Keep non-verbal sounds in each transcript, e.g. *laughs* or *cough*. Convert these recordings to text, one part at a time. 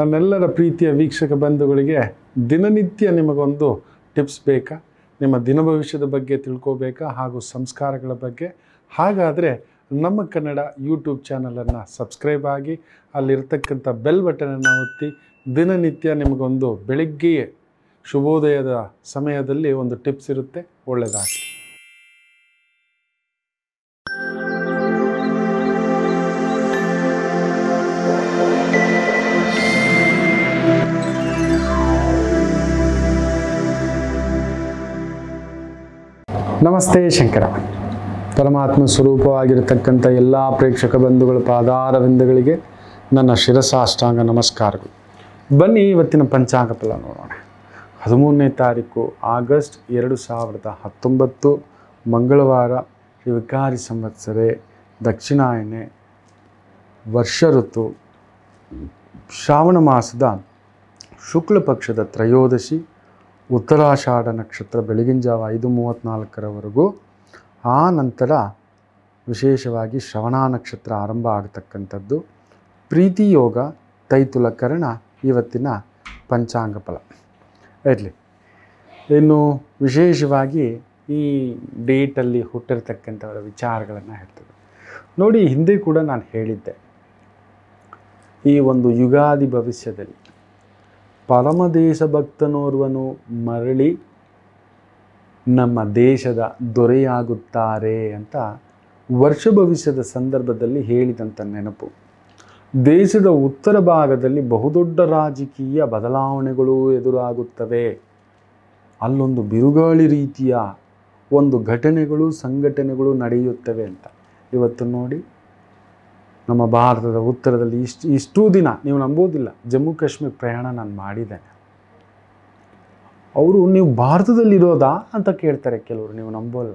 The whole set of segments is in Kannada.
ನನ್ನೆಲ್ಲರ ಪ್ರೀತಿಯ ವೀಕ್ಷಕ ಬಂಧುಗಳಿಗೆ ದಿನನಿತ್ಯ ನಿಮಗೊಂದು ಟಿಪ್ಸ್ ಬೇಕಾ ನಿಮ್ಮ ದಿನ ಭವಿಷ್ಯದ ಬಗ್ಗೆ ತಿಳ್ಕೋಬೇಕಾ ಹಾಗೂ ಸಂಸ್ಕಾರಗಳ ಬಗ್ಗೆ ಹಾಗಾದರೆ ನಮ್ಮ ಕನ್ನಡ ಯೂಟ್ಯೂಬ್ ಚಾನಲನ್ನು ಸಬ್ಸ್ಕ್ರೈಬ್ ಆಗಿ ಅಲ್ಲಿರ್ತಕ್ಕಂಥ ಬೆಲ್ ಬಟನನ್ನು ಒತ್ತಿ ದಿನನಿತ್ಯ ನಿಮಗೊಂದು ಬೆಳಗ್ಗೆಯೇ ಶುಭೋದಯದ ಸಮಯದಲ್ಲಿ ಒಂದು ಟಿಪ್ಸ್ ಇರುತ್ತೆ ಒಳ್ಳೆಯದಾಗಿ ನಮಸ್ತೆ ಶಂಕರ ಪರಮಾತ್ಮ ಸ್ವರೂಪವಾಗಿರತಕ್ಕಂಥ ಎಲ್ಲ ಪ್ರೇಕ್ಷಕ ಬಂಧುಗಳ ಪಾದಾರವಿಂದಗಳಿಗೆ ನನ್ನ ಶಿರಸಾಷ್ಟಾಂಗ ನಮಸ್ಕಾರಗಳು ಬನ್ನಿ ಇವತ್ತಿನ ಪಂಚಾಂಗ ಫಲ ನೋಡೋಣ ಹದಿಮೂರನೇ ತಾರೀಕು ಆಗಸ್ಟ್ ಎರಡು ಸಾವಿರದ ಹತ್ತೊಂಬತ್ತು ಮಂಗಳವಾರ ವಿಕಾರಿ ಸಂವತ್ಸರೆ ದಕ್ಷಿಣಾಯನೆ ವರ್ಷ ಋತು ಶ್ರಾವಣ ಮಾಸದ ಶುಕ್ಲ ಪಕ್ಷದ ತ್ರಯೋದಶಿ ಉತ್ತರಾಷಾಢ ನಕ್ಷತ್ರ ಬೆಳಗಿನ ಜಾವ ಐದು ಮೂವತ್ತ್ನಾಲ್ಕರವರೆಗೂ ಆ ನಂತರ ವಿಶೇಷವಾಗಿ ಶ್ರವಣ ನಕ್ಷತ್ರ ಆರಂಭ ಆಗತಕ್ಕಂಥದ್ದು ಪ್ರೀತಿ ಯೋಗ ತೈತುಲಕರಣ ಇವತ್ತಿನ ಪಂಚಾಂಗ ಫಲ ಇರಲಿ ಇನ್ನು ವಿಶೇಷವಾಗಿ ಈ ಡೇಟಲ್ಲಿ ಹುಟ್ಟಿರ್ತಕ್ಕಂಥವರ ವಿಚಾರಗಳನ್ನು ಹೇಳ್ತದೆ ನೋಡಿ ಹಿಂದೆ ಕೂಡ ನಾನು ಹೇಳಿದ್ದೆ ಈ ಒಂದು ಯುಗಾದಿ ಭವಿಷ್ಯದಲ್ಲಿ ಪರಮದೇಶ ಭಕ್ತನೋರ್ವನು ಮರಳಿ ನಮ್ಮ ದೇಶದ ದೊರೆಯಾಗುತ್ತಾರೆ ಅಂತ ವರ್ಷ ಭವಿಷ್ಯದ ಸಂದರ್ಭದಲ್ಲಿ ಹೇಳಿದಂಥ ನೆನಪು ದೇಶದ ಉತ್ತರ ಭಾಗದಲ್ಲಿ ಬಹುದೊಡ್ಡ ರಾಜಕೀಯ ಬದಲಾವಣೆಗಳು ಎದುರಾಗುತ್ತವೆ ಅಲ್ಲೊಂದು ಬಿರುಗಾಳಿ ರೀತಿಯ ಒಂದು ಘಟನೆಗಳು ಸಂಘಟನೆಗಳು ನಡೆಯುತ್ತವೆ ಅಂತ ಇವತ್ತು ನೋಡಿ ನಮ್ಮ ಭಾರತದ ಉತ್ತರದಲ್ಲಿ ಇಷ್ಟು ಇಷ್ಟೂ ದಿನ ನೀವು ನಂಬೋದಿಲ್ಲ ಜಮ್ಮು ಕಾಶ್ಮೀರ ಪ್ರಯಾಣ ನಾನು ಮಾಡಿದ್ದೇನೆ ಅವರು ನೀವು ಭಾರತದಲ್ಲಿರೋದಾ ಅಂತ ಕೇಳ್ತಾರೆ ಕೆಲವರು ನೀವು ನಂಬೋಲ್ಲ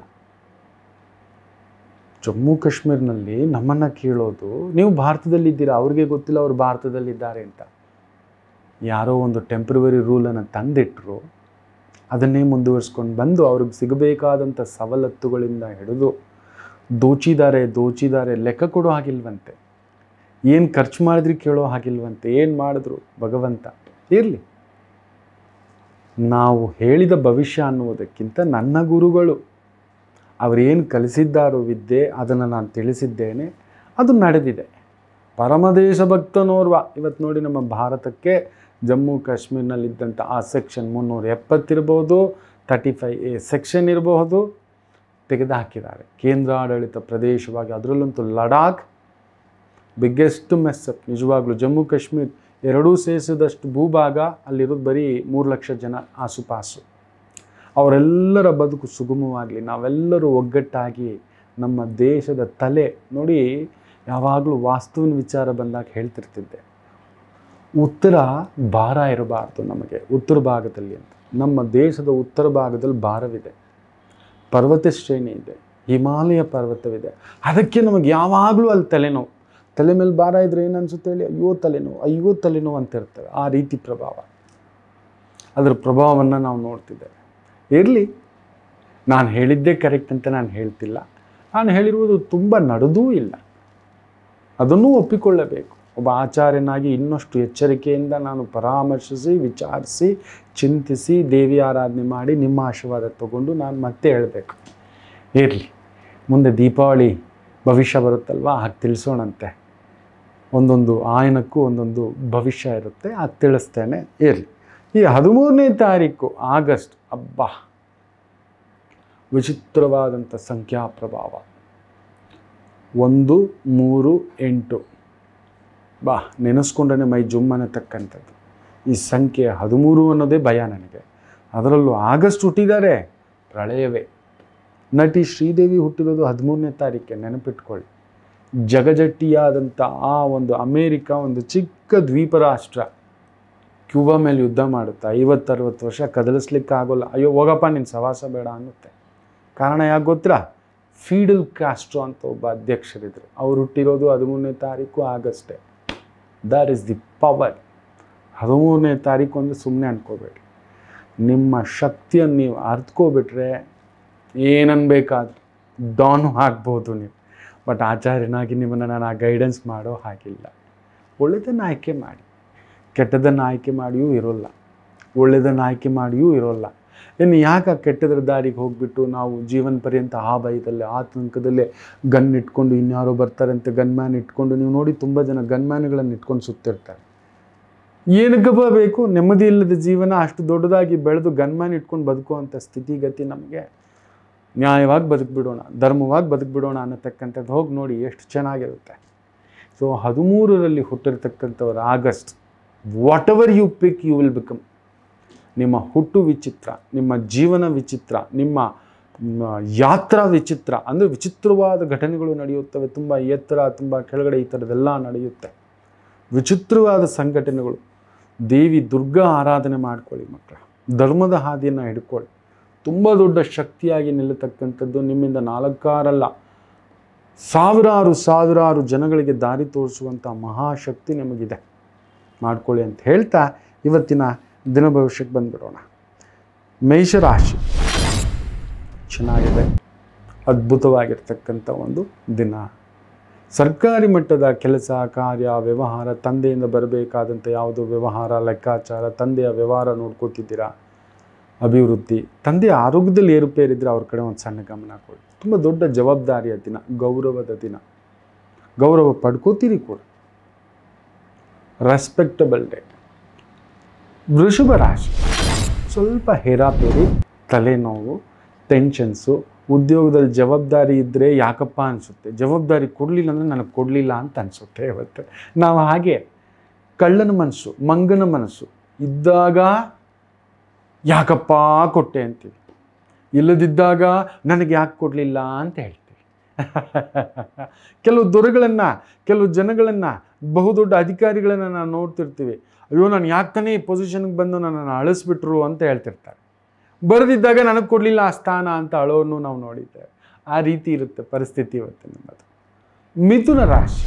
ಜಮ್ಮು ಕಾಶ್ಮೀರ್ನಲ್ಲಿ ನಮ್ಮನ್ನು ಕೇಳೋದು ನೀವು ಭಾರತದಲ್ಲಿದ್ದೀರಾ ಅವ್ರಿಗೆ ಗೊತ್ತಿಲ್ಲ ಅವರು ಭಾರತದಲ್ಲಿದ್ದಾರೆ ಅಂತ ಯಾರೋ ಒಂದು ಟೆಂಪ್ರವರಿ ರೂಲನ್ನು ತಂದಿಟ್ಟರು ಅದನ್ನೇ ಮುಂದುವರಿಸ್ಕೊಂಡು ಬಂದು ಅವ್ರಿಗೆ ಸಿಗಬೇಕಾದಂಥ ಸವಲತ್ತುಗಳಿಂದ ಹಿಡಿದು ದೋಚಿದ್ದಾರೆ ದೋಚಿದ್ದಾರೆ ಲೆಕ್ಕ ಕೊಡೋ ಹಾಗಿಲ್ವಂತೆ ಏನು ಖರ್ಚು ಮಾಡಿದ್ರಿ ಕೇಳೋ ಹಾಗಿಲ್ವಂತೆ ಏನು ಮಾಡಿದ್ರು ಭಗವಂತ ಇರಲಿ ನಾವು ಹೇಳಿದ ಭವಿಷ್ಯ ಅನ್ನುವುದಕ್ಕಿಂತ ನನ್ನ ಗುರುಗಳು ಅವರೇನು ಕಲಿಸಿದ್ದಾರೋ ವಿದ್ಯೆ ಅದನ್ನು ನಾನು ತಿಳಿಸಿದ್ದೇನೆ ಅದು ನಡೆದಿದೆ ಪರಮದೇಶ ಭಕ್ತನೋರ್ವ ಇವತ್ತು ನೋಡಿ ನಮ್ಮ ಭಾರತಕ್ಕೆ ಜಮ್ಮು ಕಾಶ್ಮೀರ್ನಲ್ಲಿದ್ದಂಥ ಆ ಸೆಕ್ಷನ್ ಮುನ್ನೂರ ಎಪ್ಪತ್ತಿರ್ಬೋದು ತರ್ಟಿ ಫೈವ್ ಎ ಸೆಕ್ಷನ್ ಇರಬಹುದು ತೆಗೆದುಹಾಕಿದ್ದಾರೆ ಕೇಂದ್ರಾಡಳಿತ ಪ್ರದೇಶವಾಗಿ ಅದರಲ್ಲಂತೂ ಲಡಾಖ್ ಬಿಗ್ಗೆಸ್ಟ್ ಮೆಸ್ಸಪ್ ನಿಜವಾಗ್ಲೂ ಜಮ್ಮು ಕಾಶ್ಮೀರ್ ಎರಡೂ ಸೇರಿಸಿದಷ್ಟು ಭೂಭಾಗ ಅಲ್ಲಿರೋದು ಬರೀ ಮೂರು ಲಕ್ಷ ಜನ ಆಸುಪಾಸು ಅವರೆಲ್ಲರ ಬದುಕು ಸುಗಮವಾಗಲಿ ನಾವೆಲ್ಲರೂ ಒಗ್ಗಟ್ಟಾಗಿ ನಮ್ಮ ದೇಶದ ತಲೆ ನೋಡಿ ಯಾವಾಗಲೂ ವಾಸ್ತುವಿನ ವಿಚಾರ ಬಂದಾಗ ಹೇಳ್ತಿರ್ತಿದ್ದೆ ಉತ್ತರ ಭಾರ ಇರಬಾರ್ದು ನಮಗೆ ಉತ್ತರ ಭಾಗದಲ್ಲಿ ಅಂತ ನಮ್ಮ ದೇಶದ ಉತ್ತರ ಭಾಗದಲ್ಲಿ ಭಾರವಿದೆ ಪರ್ವತ ಶ್ರೇಣಿ ಇದೆ ಹಿಮಾಲಯ ಪರ್ವತವಿದೆ ಅದಕ್ಕೆ ನಮಗೆ ಯಾವಾಗಲೂ ಅಲ್ಲಿ ತಲೆನೋವು ತಲೆ ಮೇಲೆ ಭಾರ ಇದ್ರೆ ಏನನ್ಸುತ್ತೆ ಹೇಳಿ ಅಯ್ಯೋ ತಲೆನೋವು ಅಯ್ಯೋ ತಲೆನೋವು ಅಂತ ಇರ್ತವೆ ಆ ರೀತಿ ಪ್ರಭಾವ ಅದರ ಪ್ರಭಾವವನ್ನು ನಾವು ನೋಡ್ತಿದ್ದೇವೆ ಇರಲಿ ನಾನು ಹೇಳಿದ್ದೇ ಕರೆಕ್ಟ್ ಅಂತ ನಾನು ಹೇಳ್ತಿಲ್ಲ ನಾನು ಹೇಳಿರುವುದು ತುಂಬ ನಡೆದೂ ಇಲ್ಲ ಅದನ್ನೂ ಒಪ್ಪಿಕೊಳ್ಳಬೇಕು ಒಬ್ಬ ಆಚಾರ್ಯನಾಗಿ ಇನ್ನಷ್ಟು ಎಚ್ಚರಿಕೆಯಿಂದ ನಾನು ಪರಾಮರ್ಶಿಸಿ ವಿಚಾರಿಸಿ ಚಿಂತಿಸಿ ದೇವಿ ಆರಾಧನೆ ಮಾಡಿ ನಿಮ್ಮ ಆಶೀರ್ವಾದ ತಗೊಂಡು ನಾನು ಮತ್ತೆ ಹೇಳಬೇಕು ಇರಲಿ ಮುಂದೆ ದೀಪಾವಳಿ ಭವಿಷ್ಯ ಬರುತ್ತಲ್ವಾ ಹಾಗೆ ತಿಳಿಸೋಣಂತೆ ಒಂದೊಂದು ಆಯನಕ್ಕೂ ಒಂದೊಂದು ಭವಿಷ್ಯ ಇರುತ್ತೆ ಅದು ತಿಳಿಸ್ತೇನೆ ಇರಲಿ ಈ ಹದಿಮೂರನೇ ತಾರೀಕು ಆಗಸ್ಟ್ ಅಬ್ಬಾ ವಿಚಿತ್ರವಾದಂಥ ಸಂಖ್ಯಾ ಪ್ರಭಾವ ಒಂದು ಮೂರು ಎಂಟು ಬಾ ನೆನೆಸ್ಕೊಂಡೇ ಮೈ ಜುಮ್ಮನೆ ತಕ್ಕಂಥದ್ದು ಈ ಸಂಖ್ಯೆ ಹದಿಮೂರು ಅನ್ನೋದೇ ಭಯ ನನಗೆ ಅದರಲ್ಲೂ ಆಗಸ್ಟ್ ಹುಟ್ಟಿದ್ದಾರೆ ಪ್ರಳಯವೇ ನಟಿ ಶ್ರೀದೇವಿ ಹುಟ್ಟಿರೋದು ಹದಿಮೂರನೇ ತಾರೀಕೆ ನೆನಪಿಟ್ಕೊಳ್ಳಿ ಜಗಜಟ್ಟಿಯಾದಂಥ ಆ ಒಂದು ಅಮೇರಿಕ ಒಂದು ಚಿಕ್ಕ ದ್ವೀಪ ರಾಷ್ಟ್ರ ಕ್ಯೂಬಾ ಮೇಲೆ ಯುದ್ಧ ಮಾಡುತ್ತೆ ಐವತ್ತರವತ್ತು ವರ್ಷ ಕದಲಿಸ್ಲಿಕ್ಕೆ ಆಗೋಲ್ಲ ಅಯ್ಯೋ ಹೋಗಪ್ಪ ನಿನ್ನ ಸವಾಸ ಬೇಡ ಅನ್ನುತ್ತೆ ಕಾರಣ ಯಾಕೆ ಗೊತ್ತಾ ಫೀಡಲ್ ಕ್ಯಾಸ್ಟ್ರೋ ಅಂತ ಒಬ್ಬ ಅಧ್ಯಕ್ಷರಿದ್ದರು ಅವ್ರು ಹುಟ್ಟಿರೋದು ಹದಿಮೂರನೇ ತಾರೀಕು ಆಗಸ್ಟೇ ದಟ್ ಈಸ್ ದಿ ಪವರ್ ಹದಿಮೂರನೇ ತಾರೀಕು ಅಂದರೆ ಸುಮ್ಮನೆ ಅನ್ಕೋಬೇಡಿ ನಿಮ್ಮ ಶಕ್ತಿಯನ್ನು ನೀವು ಏನನ್ನು ಏನನ್ಬೇಕಾದ್ರೂ ಡಾನು ಹಾಕ್ಬೋದು ನೀವು ಬಟ್ ಆಚಾರ್ಯನಾಗಿ ನಿಮ್ಮನ್ನು ನಾನು ಆ ಗೈಡೆನ್ಸ್ ಮಾಡೋ ಹಾಗಿಲ್ಲ ಒಳ್ಳೆಯದನ್ನು ಆಯ್ಕೆ ಮಾಡಿ ಕೆಟ್ಟದನ್ನು ಆಯ್ಕೆ ಮಾಡಿಯೂ ಇರೋಲ್ಲ ಒಳ್ಳೆಯದನ್ನು ಆಯ್ಕೆ ಮಾಡಿಯೂ ಇರೋಲ್ಲ ಇನ್ನು ಯಾಕೆ ಆ ಕೆಟ್ಟದ್ರ ದಾರಿಗೆ ಹೋಗಿಬಿಟ್ಟು ನಾವು ಜೀವನ ಪರ್ಯಂತ ಆ ಭಯದಲ್ಲಿ ಆತಂಕದಲ್ಲೇ ಗನ್ ಇಟ್ಕೊಂಡು ಇನ್ಯಾರೋ ಬರ್ತಾರೆ ಅಂತ ಗನ್ ಮ್ಯಾನ್ ಇಟ್ಕೊಂಡು ನೀವು ನೋಡಿ ತುಂಬ ಜನ ಗನ್ ಇಟ್ಕೊಂಡು ಸುತ್ತಿರ್ತಾರೆ ಏನಕ್ಕೆ ಬರಬೇಕು ನೆಮ್ಮದಿ ಇಲ್ಲದ ಜೀವನ ಅಷ್ಟು ದೊಡ್ಡದಾಗಿ ಬೆಳೆದು ಗನ್ಮ್ಯಾನ್ ಮ್ಯಾನ್ ಇಟ್ಕೊಂಡು ಬದುಕುವಂಥ ಸ್ಥಿತಿಗತಿ ನಮಗೆ ನ್ಯಾಯವಾಗಿ ಬದುಕ್ಬಿಡೋಣ ಧರ್ಮವಾಗಿ ಬದುಕ್ಬಿಡೋಣ ಅನ್ನತಕ್ಕಂಥದ್ದು ಹೋಗಿ ನೋಡಿ ಎಷ್ಟು ಚೆನ್ನಾಗಿರುತ್ತೆ ಸೊ ಹದಿಮೂರರಲ್ಲಿ ಹುಟ್ಟಿರ್ತಕ್ಕಂಥವ್ರು August whatever you pick you will become ನಿಮ್ಮ ಹುಟ್ಟು ವಿಚಿತ್ರ ನಿಮ್ಮ ಜೀವನ ವಿಚಿತ್ರ ನಿಮ್ಮ ಯಾತ್ರಾ ವಿಚಿತ್ರ ಅಂದರೆ ವಿಚಿತ್ರವಾದ ಘಟನೆಗಳು ನಡೆಯುತ್ತವೆ ತುಂಬ ಎತ್ತರ ತುಂಬ ಕೆಳಗಡೆ ಈ ಥರದ್ದೆಲ್ಲ ನಡೆಯುತ್ತೆ ವಿಚಿತ್ರವಾದ ಸಂಘಟನೆಗಳು ದೇವಿ ದುರ್ಗಾ ಆರಾಧನೆ ಮಾಡ್ಕೊಳ್ಳಿ ಮಕ್ಕಳ ಧರ್ಮದ ಹಾದಿಯನ್ನು ಹಿಡ್ಕೊಳ್ಳಿ ತುಂಬ ದೊಡ್ಡ ಶಕ್ತಿಯಾಗಿ ನಿಲ್ಲತಕ್ಕಂಥದ್ದು ನಿಮ್ಮಿಂದ ನಾಲ್ಕಾರಲ್ಲ ಸಾವಿರಾರು ಸಾವಿರಾರು ಜನಗಳಿಗೆ ದಾರಿ ತೋರಿಸುವಂಥ ಮಹಾಶಕ್ತಿ ನಮಗಿದೆ ಮಾಡ್ಕೊಳ್ಳಿ ಅಂತ ಹೇಳ್ತಾ ಇವತ್ತಿನ ದಿನ ಭವಿಷ್ಯಕ್ಕೆ ಬಂದುಬಿಡೋಣ ಮೇಷರಾಶಿ ಚೆನ್ನಾಗಿದೆ ಅದ್ಭುತವಾಗಿರ್ತಕ್ಕಂಥ ಒಂದು ದಿನ ಸರ್ಕಾರಿ ಮಟ್ಟದ ಕೆಲಸ ಕಾರ್ಯ ವ್ಯವಹಾರ ತಂದೆಯಿಂದ ಬರಬೇಕಾದಂಥ ಯಾವುದು ವ್ಯವಹಾರ ಲೆಕ್ಕಾಚಾರ ತಂದೆಯ ವ್ಯವಹಾರ ನೋಡ್ಕೋತಿದ್ದೀರಾ ಅಭಿವೃದ್ಧಿ ತಂದೆ ಆರೋಗ್ಯದಲ್ಲಿ ಏರುಪೇರಿದ್ರೆ ಅವ್ರ ಕಡೆ ಒಂದು ಸಣ್ಣ ಗಮನ ಕೊಡಿ ತುಂಬ ದೊಡ್ಡ ಜವಾಬ್ದಾರಿಯ ದಿನ ಗೌರವದ ದಿನ ಗೌರವ ಪಡ್ಕೋತೀರಿ ಕೂಡ ರೆಸ್ಪೆಕ್ಟಬಲ್ ಡೇ ವೃಷಭ ರಾಶಿ ಸ್ವಲ್ಪ ಹೇರಾಪೇರಿ ತಲೆನೋವು ಟೆನ್ಷನ್ಸು ಉದ್ಯೋಗದಲ್ಲಿ ಜವಾಬ್ದಾರಿ ಇದ್ದರೆ ಯಾಕಪ್ಪ ಅನಿಸುತ್ತೆ ಜವಾಬ್ದಾರಿ ಕೊಡಲಿಲ್ಲ ಅಂದರೆ ನನಗೆ ಕೊಡಲಿಲ್ಲ ಅಂತ ಅನಿಸುತ್ತೆ ಇವತ್ತು ನಾವು ಹಾಗೆ ಕಳ್ಳನ ಮನಸ್ಸು ಮಂಗನ ಮನಸ್ಸು ಇದ್ದಾಗ ಯಾಕಪ್ಪ ಕೊಟ್ಟೆ ಅಂತೀವಿ ಇಲ್ಲದಿದ್ದಾಗ ನನಗೆ ಯಾಕೆ ಕೊಡಲಿಲ್ಲ ಅಂತ ಹೇಳ್ತೀವಿ *laughs* ಕೆಲವು ದೊರೆಗಳನ್ನು ಕೆಲವು ಜನಗಳನ್ನು ಬಹುದೊಡ್ಡ ಅಧಿಕಾರಿಗಳನ್ನು ನಾನು ನೋಡ್ತಿರ್ತೀವಿ ಅಯ್ಯೋ ನಾನು ಯಾಕೆ ಈ ಪೊಸಿಷನ್ಗೆ ಬಂದು ನನ್ನನ್ನು ಅಳಿಸ್ಬಿಟ್ರು ಅಂತ ಹೇಳ್ತಿರ್ತಾರೆ ಬರೆದಿದ್ದಾಗ ನನಗೆ ಕೊಡಲಿಲ್ಲ ಆ ಸ್ಥಾನ ಅಂತ ಅಳೋನು ನಾವು ನೋಡಿದ್ದೇವೆ ಆ ರೀತಿ ಇರುತ್ತೆ ಪರಿಸ್ಥಿತಿ ಇವತ್ತು ನಮ್ಮದು ಮಿಥುನ ರಾಶಿ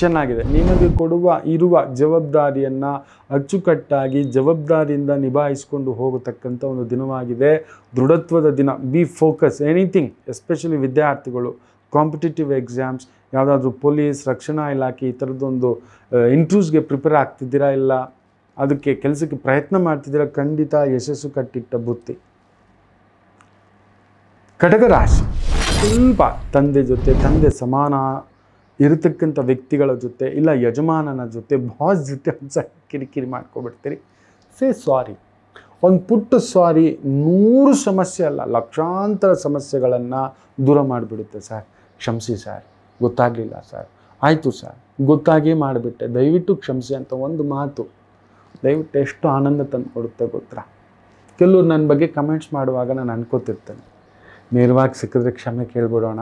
ಚೆನ್ನಾಗಿದೆ ನಿಮಗೆ ಕೊಡುವ ಇರುವ ಜವಾಬ್ದಾರಿಯನ್ನು ಅಚ್ಚುಕಟ್ಟಾಗಿ ಜವಾಬ್ದಾರಿಯಿಂದ ನಿಭಾಯಿಸಿಕೊಂಡು ಹೋಗತಕ್ಕಂಥ ಒಂದು ದಿನವಾಗಿದೆ ದೃಢತ್ವದ ದಿನ ಬಿ ಫೋಕಸ್ ಎನಿಥಿಂಗ್ ಎಸ್ಪೆಷಲಿ ವಿದ್ಯಾರ್ಥಿಗಳು ಕಾಂಪಿಟೇಟಿವ್ ಎಕ್ಸಾಮ್ಸ್ ಯಾವುದಾದ್ರೂ ಪೊಲೀಸ್ ರಕ್ಷಣಾ ಇಲಾಖೆ ಈ ಥರದ್ದೊಂದು ಇಂಟ್ರ್ಯೂಸ್ಗೆ ಪ್ರಿಪೇರ್ ಆಗ್ತಿದ್ದೀರಾ ಇಲ್ಲ ಅದಕ್ಕೆ ಕೆಲಸಕ್ಕೆ ಪ್ರಯತ್ನ ಮಾಡ್ತಿದ್ದೀರಾ ಖಂಡಿತ ಯಶಸ್ಸು ಕಟ್ಟಿಟ್ಟ ಬುತ್ತಿ ಕಟಕ ರಾಶಿ ಸ್ವಲ್ಪ ತಂದೆ ಜೊತೆ ತಂದೆ ಸಮಾನ ಇರತಕ್ಕಂಥ ವ್ಯಕ್ತಿಗಳ ಜೊತೆ ಇಲ್ಲ ಯಜಮಾನನ ಜೊತೆ ಬಾಸ್ ಜೊತೆ ಒಂದು ಕಿರಿಕಿರಿ ಮಾಡ್ಕೊಬಿಡ್ತೀರಿ ಸೇ ಸಾರಿ ಒಂದು ಪುಟ್ಟ ಸಾರಿ ನೂರು ಸಮಸ್ಯೆ ಅಲ್ಲ ಲಕ್ಷಾಂತರ ಸಮಸ್ಯೆಗಳನ್ನು ದೂರ ಮಾಡಿಬಿಡುತ್ತೆ ಸರ್ ಕ್ಷಮಿಸಿ ಸರ್ ಗೊತ್ತಾಗಲಿಲ್ಲ ಸರ್ ಆಯಿತು ಸರ್ ಗೊತ್ತಾಗಿ ಮಾಡಿಬಿಟ್ಟೆ ದಯವಿಟ್ಟು ಕ್ಷಮಿಸಿ ಅಂತ ಒಂದು ಮಾತು ದಯವಿಟ್ಟು ಎಷ್ಟು ಆನಂದ ತಂದು ಕೊಡುತ್ತೆ ಗೊತ್ತಾ ಕೆಲವರು ನನ್ನ ಬಗ್ಗೆ ಕಮೆಂಟ್ಸ್ ಮಾಡುವಾಗ ನಾನು ಅನ್ಕೋತಿರ್ತೇನೆ ನೇರವಾಗಿ ಸಿಕ್ಕಿದ್ರೆ ಕ್ಷಮೆ ಕೇಳ್ಬಿಡೋಣ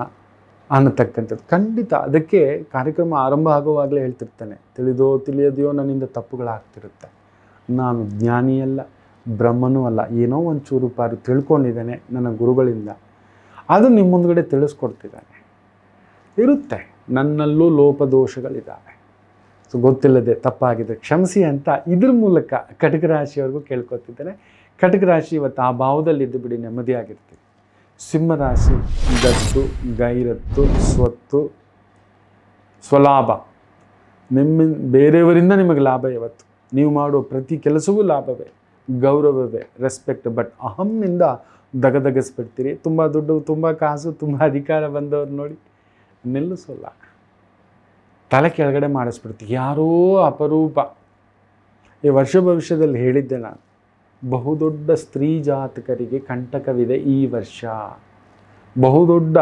ಅನ್ನತಕ್ಕಂಥದ್ದು ಖಂಡಿತ ಅದಕ್ಕೆ ಕಾರ್ಯಕ್ರಮ ಆರಂಭ ಆಗುವಾಗಲೇ ಹೇಳ್ತಿರ್ತಾನೆ ತಿಳಿದೋ ತಿಳಿಯದೆಯೋ ನನ್ನಿಂದ ತಪ್ಪುಗಳಾಗ್ತಿರುತ್ತೆ ನಾನು ಜ್ಞಾನಿಯಲ್ಲ ಬ್ರಹ್ಮನೂ ಅಲ್ಲ ಏನೋ ಒಂದು ಚೂರು ಪಾರು ತಿಳ್ಕೊಂಡಿದ್ದೇನೆ ನನ್ನ ಗುರುಗಳಿಂದ ಅದು ನಿಮ್ಮ ಮುಂದ್ಗಡೆ ತಿಳಿಸ್ಕೊಡ್ತಿದ್ದಾನೆ ಇರುತ್ತೆ ನನ್ನಲ್ಲೂ ಲೋಪದೋಷಗಳಿದ್ದಾವೆ ಸೊ ಗೊತ್ತಿಲ್ಲದೆ ತಪ್ಪಾಗಿದೆ ಕ್ಷಮಿಸಿ ಅಂತ ಇದ್ರ ಮೂಲಕ ಕಟಕ ರಾಶಿಯವರೆಗೂ ಕೇಳ್ಕೊತಿದ್ದಾನೆ ಕಟಕ ರಾಶಿ ಇವತ್ತು ಆ ಭಾವದಲ್ಲಿ ಇದ್ದು ಬಿಡಿ ನೆಮ್ಮದಿಯಾಗಿರ್ತೀವಿ ಸಿಂಹರಾಶಿ ಗತ್ತು ಗೈರತ್ತು ಸ್ವತ್ತು ಸ್ವಲಾಭ ನಿಮ್ಮ ಬೇರೆಯವರಿಂದ ನಿಮಗೆ ಲಾಭ ಯಾವತ್ತು ನೀವು ಮಾಡುವ ಪ್ರತಿ ಕೆಲಸವೂ ಲಾಭವೇ ಗೌರವವೇ ರೆಸ್ಪೆಕ್ಟ್ ಬಟ್ ಅಹಮ್ಮಿಂದ ದಗದಗಿಸ್ಬಿಡ್ತೀರಿ ತುಂಬ ದುಡ್ಡು ತುಂಬ ಕಾಸು ತುಂಬ ಅಧಿಕಾರ ಬಂದವರು ನೋಡಿ ನಿಲ್ಲಿಸೋಲ್ಲ ತಲೆ ಕೆಳಗಡೆ ಮಾಡಿಸ್ಬಿಡ್ತೀವಿ ಯಾರೋ ಅಪರೂಪ ಈ ವರ್ಷ ಭವಿಷ್ಯದಲ್ಲಿ ಹೇಳಿದ್ದೆ ನಾನು ಬಹುದೊಡ್ಡ ಸ್ತ್ರೀ ಜಾತಕರಿಗೆ ಕಂಟಕವಿದೆ ಈ ವರ್ಷ ಬಹುದೊಡ್ಡ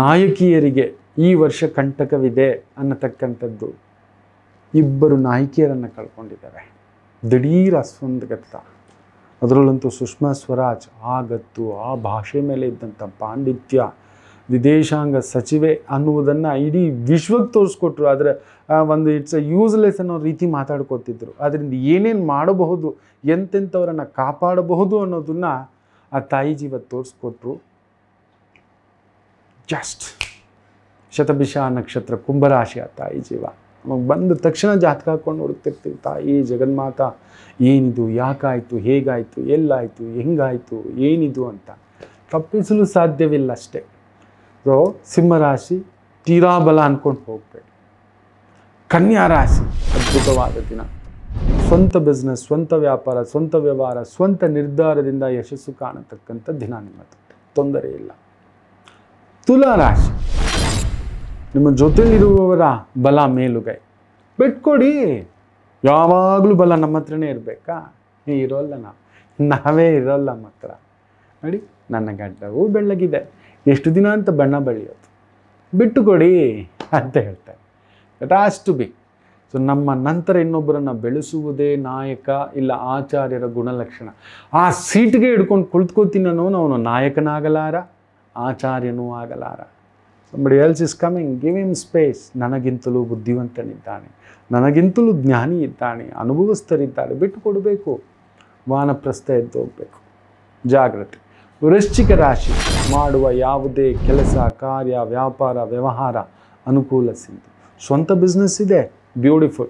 ನಾಯಕಿಯರಿಗೆ ಈ ವರ್ಷ ಕಂಟಕವಿದೆ ಅನ್ನತಕ್ಕಂಥದ್ದು ಇಬ್ಬರು ನಾಯಕಿಯರನ್ನು ಕಳ್ಕೊಂಡಿದ್ದಾರೆ ದಿಢೀರ್ ಅಸ್ವಂದಗತ್ತ ಅದರಲ್ಲಂತೂ ಸುಷ್ಮಾ ಸ್ವರಾಜ್ ಆ ಗತ್ತು ಆ ಭಾಷೆ ಮೇಲೆ ಇದ್ದಂಥ ಪಾಂಡಿತ್ಯ ವಿದೇಶಾಂಗ ಸಚಿವೆ ಅನ್ನುವುದನ್ನು ಇಡೀ ವಿಶ್ವಕ್ಕೆ ತೋರಿಸ್ಕೊಟ್ರು ಆದರೆ ಒಂದು ಇಟ್ಸ್ ಅ ಯೂಸ್ಲೆಸ್ ಅನ್ನೋ ರೀತಿ ಮಾತಾಡ್ಕೊತಿದ್ರು ಅದರಿಂದ ಏನೇನು ಮಾಡಬಹುದು ಎಂತೆಂಥವರನ್ನು ಕಾಪಾಡಬಹುದು ಅನ್ನೋದನ್ನು ಆ ತಾಯಿ ಜೀವ ತೋರಿಸ್ಕೊಟ್ರು ಜಸ್ಟ್ ಶತಭಿಷ ನಕ್ಷತ್ರ ಕುಂಭರಾಶಿ ಆ ತಾಯಿ ಜೀವ ಬಂದ ತಕ್ಷಣ ಜಾತಕ ಹಾಕ್ಕೊಂಡು ಹುಡುಕ್ತಿರ್ತೀವಿ ತಾಯಿ ಜಗನ್ಮಾತ ಏನಿದು ಯಾಕಾಯಿತು ಹೇಗಾಯಿತು ಎಲ್ಲಾಯಿತು ಹೆಂಗಾಯಿತು ಏನಿದು ಅಂತ ತಪ್ಪಿಸಲು ಸಾಧ್ಯವಿಲ್ಲ ಅಷ್ಟೇ ಸೊ ಸಿಂಹರಾಶಿ ತೀರಾ ಬಲ ಅಂದ್ಕೊಂಡು ಹೋಗಬೇಡಿ ಕನ್ಯಾ ರಾಶಿ ಅದ್ಭುತವಾದ ದಿನ ಸ್ವಂತ ಬಿಸ್ನೆಸ್ ಸ್ವಂತ ವ್ಯಾಪಾರ ಸ್ವಂತ ವ್ಯವಹಾರ ಸ್ವಂತ ನಿರ್ಧಾರದಿಂದ ಯಶಸ್ಸು ಕಾಣತಕ್ಕಂಥ ದಿನ ನಿಮ್ಮದು ತೊಂದರೆ ಇಲ್ಲ ತುಲಾ ರಾಶಿ ನಿಮ್ಮ ಜೊತೆಲಿರುವವರ ಬಲ ಮೇಲುಗೈ ಬಿಟ್ಕೊಡಿ ಯಾವಾಗಲೂ ಬಲ ನಮ್ಮ ಹತ್ರನೇ ಇರಬೇಕಾ ಇರೋಲ್ಲ ನಾವು ನಾವೇ ಇರೋಲ್ಲ ಮಾತ್ರ ನೋಡಿ ನನ್ನ ಗಡ್ಡವೂ ಬೆಳ್ಳಗಿದೆ ಎಷ್ಟು ದಿನ ಅಂತ ಬಣ್ಣ ಬೆಳೆಯೋದು ಬಿಟ್ಟು ಕೊಡಿ ಅಂತ ಹೇಳ್ತಾರೆ it has to be so ನಮ್ಮ ನಂತರ ಇನ್ನೊಬ್ಬರನ್ನು ಬೆಳೆಸುವುದೇ ನಾಯಕ ಇಲ್ಲ ಆಚಾರ್ಯರ ಗುಣಲಕ್ಷಣ ಆ ಸೀಟ್ಗೆ ಹಿಡ್ಕೊಂಡು ಅನ್ನೋನು ಅವನು ನಾಯಕನಾಗಲಾರ ಆಚಾರ್ಯನೂ ಆಗಲಾರ somebody else is coming give him space ನನಗಿಂತಲೂ ಬುದ್ಧಿವಂತನಿದ್ದಾನೆ ನನಗಿಂತಲೂ ಜ್ಞಾನಿ ಇದ್ದಾನೆ ಅನುಭವಸ್ಥರಿದ್ದಾರೆ ಬಿಟ್ಟು ಕೊಡಬೇಕು ವಾನಪ್ರಸ್ಥ ಎದ್ದು ಹೋಗಬೇಕು ಜಾಗ್ರತೆ ವೃಶ್ಚಿಕ ರಾಶಿ ಮಾಡುವ ಯಾವುದೇ ಕೆಲಸ ಕಾರ್ಯ ವ್ಯಾಪಾರ ವ್ಯವಹಾರ ಅನುಕೂಲ ಸಿಂಧು ಸ್ವಂತ ಬಿಸ್ನೆಸ್ ಇದೆ beautiful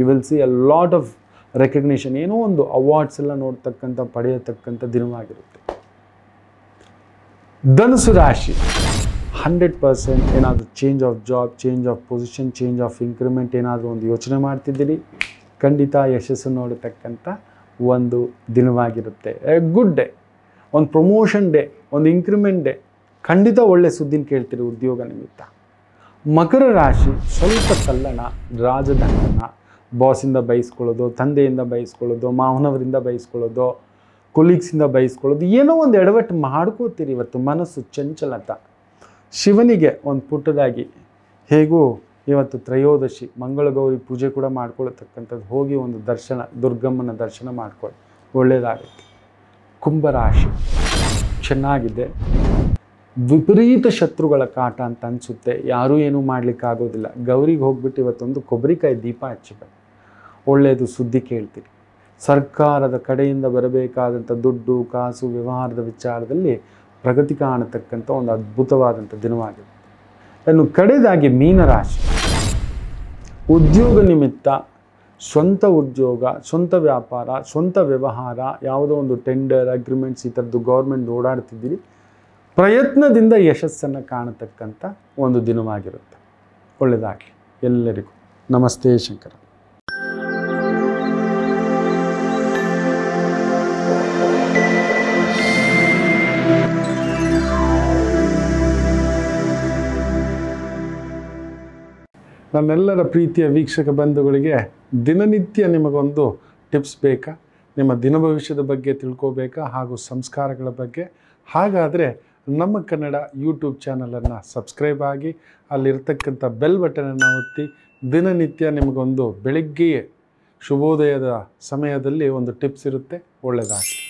you will see a lot of recognition ಏನೋ ಒಂದು ಅವಾರ್ಡ್ಸ್ ಎಲ್ಲ ನೋಡ್ತಕ್ಕಂಥ ಪಡೆಯತಕ್ಕಂಥ ದಿನವಾಗಿರುತ್ತೆ ಧನುಸು ರಾಶಿ ಹಂಡ್ರೆಡ್ ಪರ್ಸೆಂಟ್ ಏನಾದರೂ change of job change of position change of increment ಏನಾದರೂ ಒಂದು ಯೋಚನೆ ಮಾಡ್ತಿದ್ದೀರಿ ಖಂಡಿತ ಯಶಸ್ಸು ನೋಡತಕ್ಕಂಥ ಒಂದು ದಿನವಾಗಿರುತ್ತೆ ಎ ಗುಡ್ ಡೇ ಒಂದು ಪ್ರಮೋಷನ್ ಡೇ ಒಂದು ಇನ್ಕ್ರಿಮೆಂಟ್ ಡೇ ಖಂಡಿತ ಒಳ್ಳೆ ಸುದ್ದಿನ ಕೇಳ್ತೀರಿ ಉದ್ಯೋಗ ನಿಮಿತ್ತ ಮಕರ ರಾಶಿ ಸ್ವಲ್ಪ ತಲ್ಲಣ ರಾಜದಂಡನ ಬಾಸಿಂದ ಬಯಸ್ಕೊಳ್ಳೋದು ತಂದೆಯಿಂದ ಬಯಸ್ಕೊಳ್ಳೋದು ಮಾವನವರಿಂದ ಬಯಸ್ಕೊಳ್ಳೋದು ಕೊಲೀಗ್ಸಿಂದ ಬಯಸ್ಕೊಳ್ಳೋದು ಏನೋ ಒಂದು ಎಡವಟ್ಟು ಮಾಡ್ಕೋತೀರಿ ಇವತ್ತು ಮನಸ್ಸು ಚಂಚಲತ ಶಿವನಿಗೆ ಒಂದು ಪುಟ್ಟದಾಗಿ ಹೇಗೂ ಇವತ್ತು ತ್ರಯೋದಶಿ ಮಂಗಳಗೌರಿ ಪೂಜೆ ಕೂಡ ಮಾಡ್ಕೊಳ್ತಕ್ಕಂಥದ್ದು ಹೋಗಿ ಒಂದು ದರ್ಶನ ದುರ್ಗಮ್ಮನ ದರ್ಶನ ಮಾಡ್ಕೊಳ್ಳಿ ಒಳ್ಳೆಯದಾಗುತ್ತೆ ಕುಂಭರಾಶಿ ಚೆನ್ನಾಗಿದೆ ವಿಪರೀತ ಶತ್ರುಗಳ ಕಾಟ ಅಂತ ಅನಿಸುತ್ತೆ ಯಾರೂ ಏನೂ ಮಾಡಲಿಕ್ಕಾಗೋದಿಲ್ಲ ಗೌರಿಗೆ ಹೋಗ್ಬಿಟ್ಟು ಇವತ್ತೊಂದು ಕೊಬ್ಬರಿಕಾಯಿ ದೀಪ ಹಚ್ಚಬೇಕು ಒಳ್ಳೆಯದು ಸುದ್ದಿ ಕೇಳ್ತೀರಿ ಸರ್ಕಾರದ ಕಡೆಯಿಂದ ಬರಬೇಕಾದಂಥ ದುಡ್ಡು ಕಾಸು ವ್ಯವಹಾರದ ವಿಚಾರದಲ್ಲಿ ಪ್ರಗತಿ ಕಾಣತಕ್ಕಂಥ ಒಂದು ಅದ್ಭುತವಾದಂಥ ದಿನವಾಗಿದೆ ಇನ್ನು ಕಡೆಯದಾಗಿ ಮೀನರಾಶಿ ಉದ್ಯೋಗ ನಿಮಿತ್ತ ಸ್ವಂತ ಉದ್ಯೋಗ ಸ್ವಂತ ವ್ಯಾಪಾರ ಸ್ವಂತ ವ್ಯವಹಾರ ಯಾವುದೋ ಒಂದು ಟೆಂಡರ್ ಅಗ್ರಿಮೆಂಟ್ಸ್ ಈ ಥರದ್ದು ಗೌರ್ಮೆಂಟ್ ಓಡಾಡ್ತಿದ್ದೀರಿ ಪ್ರಯತ್ನದಿಂದ ಯಶಸ್ಸನ್ನು ಕಾಣತಕ್ಕಂಥ ಒಂದು ದಿನವಾಗಿರುತ್ತೆ ಒಳ್ಳೆಯದಾಗಲಿ ಎಲ್ಲರಿಗೂ ನಮಸ್ತೆ ಶಂಕರ ನನ್ನೆಲ್ಲರ ಪ್ರೀತಿಯ ವೀಕ್ಷಕ ಬಂಧುಗಳಿಗೆ ದಿನನಿತ್ಯ ನಿಮಗೊಂದು ಟಿಪ್ಸ್ ಬೇಕಾ ನಿಮ್ಮ ದಿನ ಭವಿಷ್ಯದ ಬಗ್ಗೆ ತಿಳ್ಕೋಬೇಕಾ ಹಾಗೂ ಸಂಸ್ಕಾರಗಳ ಬಗ್ಗೆ ಹಾಗಾದರೆ ನಮ್ಮ ಕನ್ನಡ ಯೂಟ್ಯೂಬ್ ಚಾನಲನ್ನು ಸಬ್ಸ್ಕ್ರೈಬ್ ಆಗಿ ಅಲ್ಲಿರ್ತಕ್ಕಂಥ ಬೆಲ್ ಬಟನನ್ನು ಒತ್ತಿ ದಿನನಿತ್ಯ ನಿಮಗೊಂದು ಬೆಳಗ್ಗೆಯೇ ಶುಭೋದಯದ ಸಮಯದಲ್ಲಿ ಒಂದು ಟಿಪ್ಸ್ ಇರುತ್ತೆ ಒಳ್ಳೆಯದಾಗಿ